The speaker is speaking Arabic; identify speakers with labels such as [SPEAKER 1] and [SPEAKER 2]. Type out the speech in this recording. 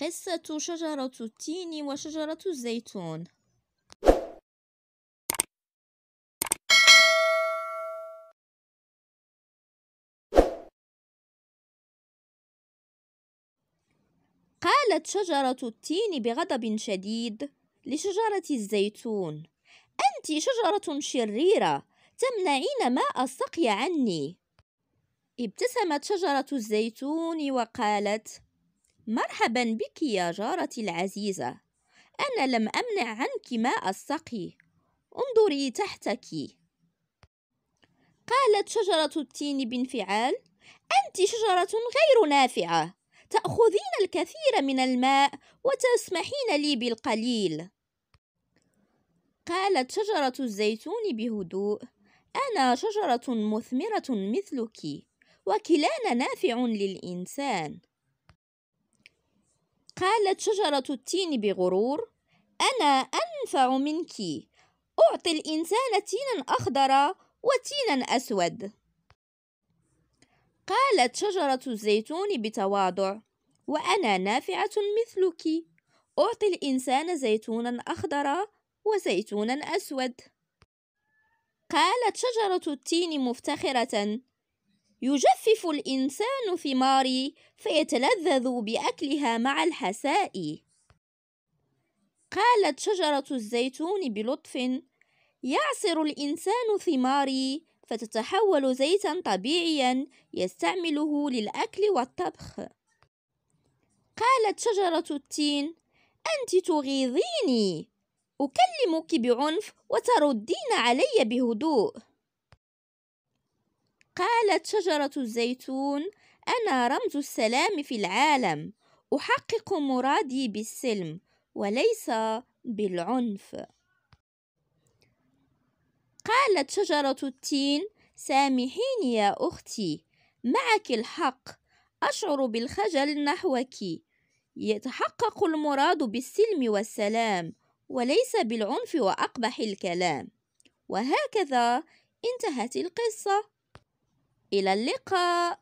[SPEAKER 1] قصة شجرة التين وشجرة الزيتون قالت شجرة التين بغضب شديد لشجرة الزيتون أنت شجرة شريرة تمنعين ماء السقي عني ابتسمت شجرة الزيتون وقالت مرحبا بك يا جارتي العزيزة أنا لم أمنع عنك ماء السقي انظري تحتك قالت شجرة التين بانفعال أنت شجرة غير نافعة تأخذين الكثير من الماء وتسمحين لي بالقليل قالت شجرة الزيتون بهدوء أنا شجرة مثمرة مثلك وكلانا نافع للإنسان قالت شجرة التين بغرور أنا أنفع منك أعطي الإنسان تينا أخضر وتينا أسود قالت شجرة الزيتون بتواضع وأنا نافعة مثلك أعطي الإنسان زيتونا أخضر وزيتونا أسود قالت شجرة التين مفتخرة يجفف الإنسان ثماري فيتلذذ بأكلها مع الحساء قالت شجرة الزيتون بلطف يعصر الإنسان ثماري فتتحول زيتا طبيعيا يستعمله للأكل والطبخ قالت شجرة التين أنت تغيظيني أكلمك بعنف وتردين علي بهدوء قالت شجرة الزيتون أنا رمز السلام في العالم أحقق مرادي بالسلم وليس بالعنف قالت شجرة التين سامحيني يا أختي معك الحق أشعر بالخجل نحوك يتحقق المراد بالسلم والسلام وليس بالعنف وأقبح الكلام وهكذا انتهت القصه إلى اللقاء